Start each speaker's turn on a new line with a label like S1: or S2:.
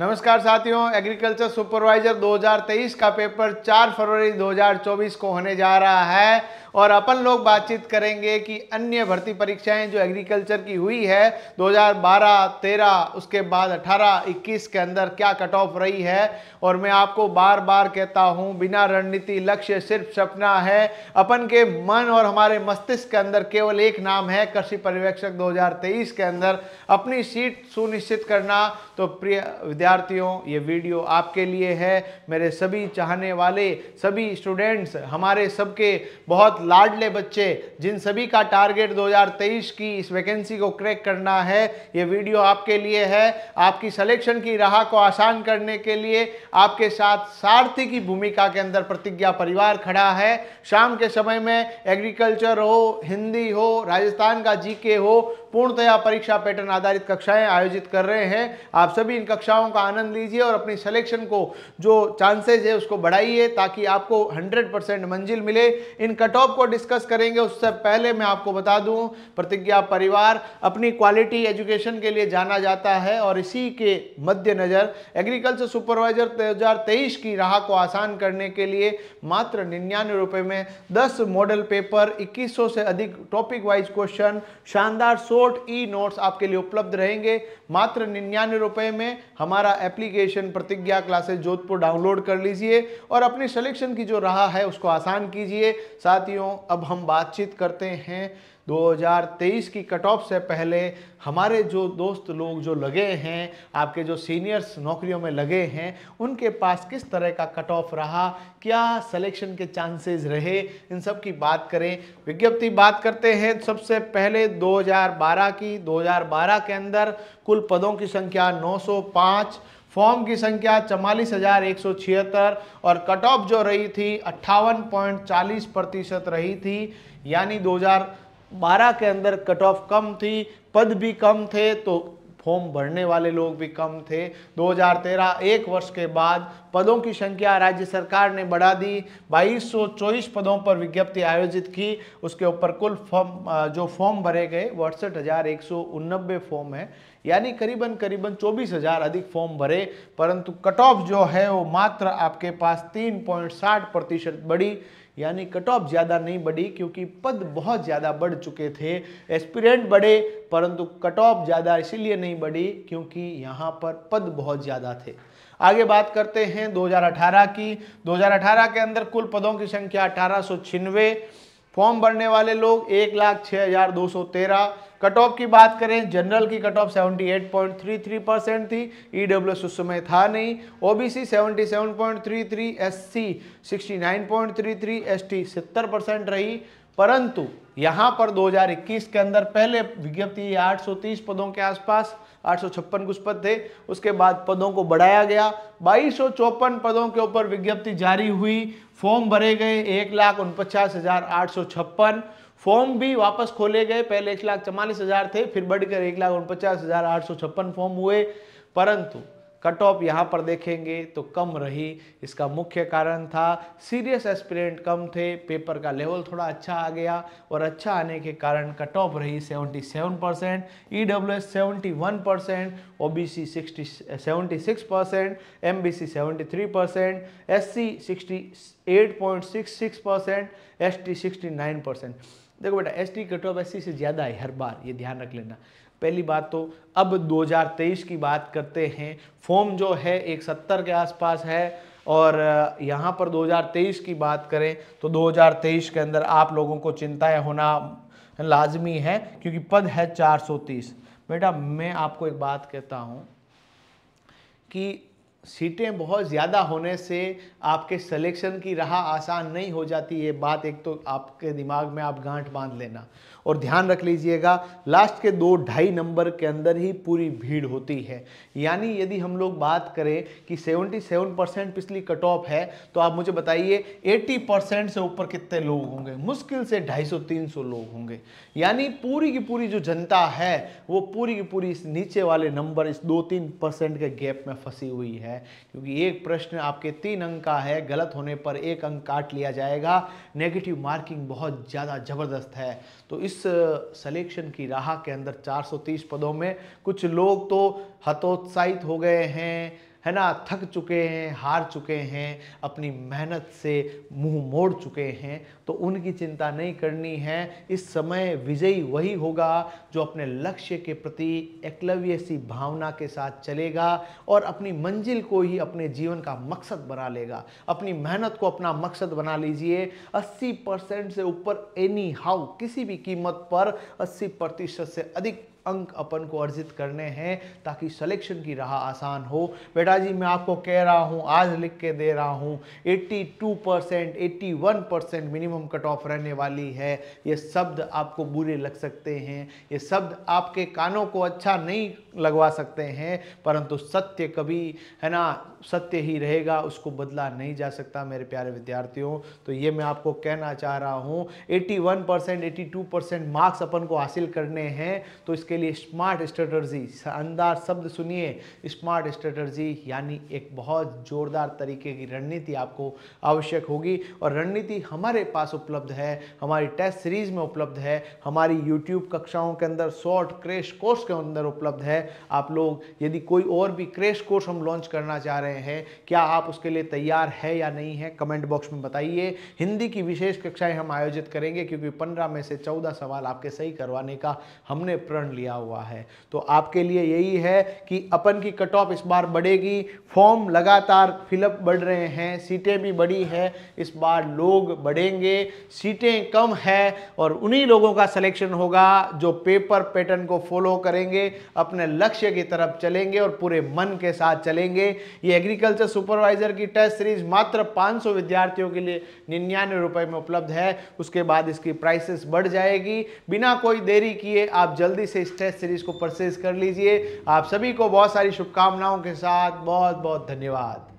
S1: नमस्कार साथियों agriculture supervisor 2023 का पेपर 4 फरवरी 2024 को होने जा रहा है और अपन लोग बातचीत करेंगे कि अन्य भर्ती परीक्षाएं जो एग्रीकल्चर की हुई है 2012, 13 उसके बाद 18, 21 के अंदर क्या कट ऑफ रही है और मैं आपको बार बार कहता हूं बिना रणनीति लक्ष्य सिर्फ सपना है अपन के मन और हमारे मस्तिष्क के अंदर केवल एक नाम है कृषि पर्यवेक्षक 2023 के अंदर अपनी सीट सुनिश्चित करना तो प्रिय विद्या विद्यार्थियों ये वीडियो आपके लिए है मेरे सभी चाहने वाले सभी स्टूडेंट्स हमारे सबके बहुत लाडले बच्चे जिन सभी का टारगेट 2023 की इस वैकेंसी को क्रैक करना है ये वीडियो आपके लिए है आपकी सिलेक्शन की राह को आसान करने के लिए आपके साथ सारथी की भूमिका के अंदर प्रतिज्ञा परिवार खड़ा है शाम के समय में एग्रीकल्चर हो हिंदी हो राजस्थान का जीके हो पूर्णतया परीक्षा पैटर्न आधारित कक्षाएं आयोजित कर रहे हैं आप सभी इन कक्षाओं का आनंद लीजिए और अपनी सिलेक्शन को जो चांसेज है उसको बढ़ाइए ताकि आपको 100 परसेंट मंजिल मिले इन कट ऑफ को डिस्कस करेंगे उससे पहले मैं आपको बता दूं प्रतिज्ञा परिवार अपनी क्वालिटी एजुकेशन के लिए जाना जाता है और इसी के मद्देनज़र एग्रीकल्चर सुपरवाइजर दो की राह को आसान करने के लिए मात्र निन्यानवे रुपये में दस मॉडल पेपर इक्कीस से अधिक टॉपिक वाइज क्वेश्चन शानदार सो सपोर्ट ई नोट्स आपके लिए उपलब्ध रहेंगे मात्र निन्यानवे रुपये में हमारा एप्लीकेशन प्रतिज्ञा क्लासेस जोधपुर डाउनलोड कर लीजिए और अपने सिलेक्शन की जो राह है उसको आसान कीजिए साथियों अब हम बातचीत करते हैं 2023 की कट ऑफ से पहले हमारे जो दोस्त लोग जो लगे हैं आपके जो सीनियर्स नौकरियों में लगे हैं उनके पास किस तरह का कट ऑफ रहा क्या सिलेक्शन के चांसेस रहे इन सब की बात करें विज्ञप्ति बात करते हैं सबसे पहले 2012 की 2012 के अंदर कुल पदों की संख्या 905 फॉर्म की संख्या चवालीस हजार एक सौ छिहत्तर और कट ऑफ जो रही थी अट्ठावन पॉइंट चालीस प्रतिशत रही थी यानी बारह के अंदर कट ऑफ कम थी पद भी कम थे तो फॉर्म भरने वाले लोग भी कम थे 2013 एक वर्ष के बाद पदों की संख्या राज्य सरकार ने बढ़ा दी 2224 पदों पर विज्ञप्ति आयोजित की उसके ऊपर कुल फॉर्म जो फॉर्म भरे गए वो अड़सठ हज़ार एक सौ फॉर्म है यानी करीबन करीबन चौबीस हज़ार अधिक फॉर्म भरे परंतु कट ऑफ जो है वो मात्र आपके पास 3.60 प्रतिशत बढ़ी यानी कट ऑफ ज़्यादा नहीं बढ़ी क्योंकि पद बहुत ज़्यादा बढ़ चुके थे एस्पिरेंट बढ़े परंतु कट ऑफ ज़्यादा इसीलिए नहीं बढ़ी क्योंकि यहाँ पर पद बहुत ज़्यादा थे आगे बात करते हैं 2018 की 2018 के अंदर कुल पदों की संख्या अठारह फॉर्म भरने वाले लोग एक लाख छः हज़ार दो सौ तेरह कट ऑफ की बात करें जनरल की cut off seventy eight point three three percent थी ई डब्ल्यू एस उस समय था नहीं O B C seventy seven point three three S C sixty nine point three three S T सत्तर परसेंट रही परंतु यहाँ पर दो हज़ार इक्कीस के अंदर पहले विज्ञप्ति आठ सौ तीस पदों के आसपास आठ पद थे उसके बाद पदों को बढ़ाया गया बाईस पदों के ऊपर विज्ञप्ति जारी हुई फॉर्म भरे गए एक लाख उनपचास हजार आठ सौ छप्पन फॉर्म भी वापस खोले गए पहले एक लाख चवालीस हजार थे फिर बढ़कर एक लाख उनपचास हजार आठ सौ छप्पन फॉर्म हुए परंतु कट ऑफ यहाँ पर देखेंगे तो कम रही इसका मुख्य कारण था सीरियस एस्पिरेंट कम थे पेपर का लेवल थोड़ा अच्छा आ गया और अच्छा आने के कारण कट ऑफ रही 77 percent E e W S seventy percent O B C sixty seventy six percent M B C seventy three percent S C sixty eight point six six percent S T sixty nine percent देखो बेटा S T cut off S C से ज़्यादा है हर बार ये ध्यान रख लेना पहली बात तो अब 2023 की बात करते हैं फॉर्म जो है एक सत्तर के आसपास है और यहाँ पर 2023 की बात करें तो 2023 के अंदर आप लोगों को चिंताएं होना लाजमी है क्योंकि पद है 430 बेटा मैं आपको एक बात कहता हूँ कि सीटें बहुत ज़्यादा होने से आपके सिलेक्शन की राह आसान नहीं हो जाती ये बात एक तो आपके दिमाग में आप गांठ बांध लेना और ध्यान रख लीजिएगा लास्ट के दो ढाई नंबर के अंदर ही पूरी भीड़ होती है यानी यदि हम लोग बात करें कि 77 परसेंट पिछली कट ऑफ है तो आप मुझे बताइए 80 परसेंट से ऊपर कितने लोग होंगे मुश्किल से 250-300 लोग होंगे यानी पूरी की पूरी जो जनता है वो पूरी की पूरी इस नीचे वाले नंबर इस दो तीन परसेंट के गैप में फंसी हुई है क्योंकि एक प्रश्न आपके तीन अंक का है गलत होने पर एक अंक काट लिया जाएगा नेगेटिव मार्किंग बहुत ज़्यादा ज़बरदस्त है तो इस इस सलेक्शन की राह के अंदर 430 पदों में कुछ लोग तो हतोत्साहित हो गए हैं है ना थक चुके हैं हार चुके हैं अपनी मेहनत से मुंह मोड़ चुके हैं तो उनकी चिंता नहीं करनी है इस समय विजयी वही होगा जो अपने लक्ष्य के प्रति एकलव्य सी भावना के साथ चलेगा और अपनी मंजिल को ही अपने जीवन का मकसद बना लेगा अपनी मेहनत को अपना मकसद बना लीजिए 80 परसेंट से ऊपर एनी हाउ किसी भी कीमत पर 80 प्रतिशत से अधिक अंक अपन को अर्जित करने हैं ताकि सिलेक्शन की राह आसान हो बेटा जी मैं आपको कह रहा हूँ आज लिख के दे रहा हूँ 82 percent eighty percent minimum cut off रहने वाली है ये शब्द आपको बुरे लग सकते हैं ये शब्द आपके कानों को अच्छा नहीं लगवा सकते हैं परंतु सत्य कभी है ना सत्य ही रहेगा उसको बदला नहीं जा सकता मेरे प्यारे विद्यार्थियों तो ये मैं आपको कहना चाह रहा हूँ 81 परसेंट एटी मार्क्स अपन को हासिल करने हैं तो इसके लिए स्मार्ट स्ट्रेटर्जी शानदार शब्द सुनिए स्मार्ट स्ट्रेटर्जी यानी एक बहुत ज़ोरदार तरीके की रणनीति आपको आवश्यक होगी और रणनीति हमारे पास उपलब्ध है हमारी टेस्ट सीरीज में उपलब्ध है हमारी यूट्यूब कक्षाओं के अंदर शॉर्ट क्रेश कोर्स के अंदर उपलब्ध है आप लोग यदि कोई और भी क्रेश कोर्स हम लॉन्च करना चाह रहे हैं क्या आप उसके लिए तैयार है या नहीं है कमेंट बॉक्स में बताइए हिंदी की विशेष कक्षाएं हम आयोजित करेंगे क्योंकि पंद्रह में से चौदह सवाल आपके सही करवाने का हमने प्रण लिया लिया हुआ है तो आपके लिए यही है कि अपन की कट ऑफ इस बार बढ़ेगी फॉर्म लगातार फिलअप बढ़ रहे हैं सीटें भी बढ़ी है इस बार लोग बढ़ेंगे सीटें कम है और उन्हीं लोगों का सिलेक्शन होगा जो पेपर पैटर्न को फॉलो करेंगे अपने लक्ष्य की तरफ चलेंगे और पूरे मन के साथ चलेंगे ये एग्रीकल्चर सुपरवाइजर की टेस्ट सीरीज मात्र 500 विद्यार्थियों के लिए निन्यानवे रुपये में उपलब्ध है उसके बाद इसकी प्राइसेस बढ़ जाएगी बिना कोई देरी किए आप जल्दी से इस टेस्ट सीरीज़ को परचेज कर लीजिए आप सभी को बहुत सारी शुभकामनाओं के साथ बहुत बहुत धन्यवाद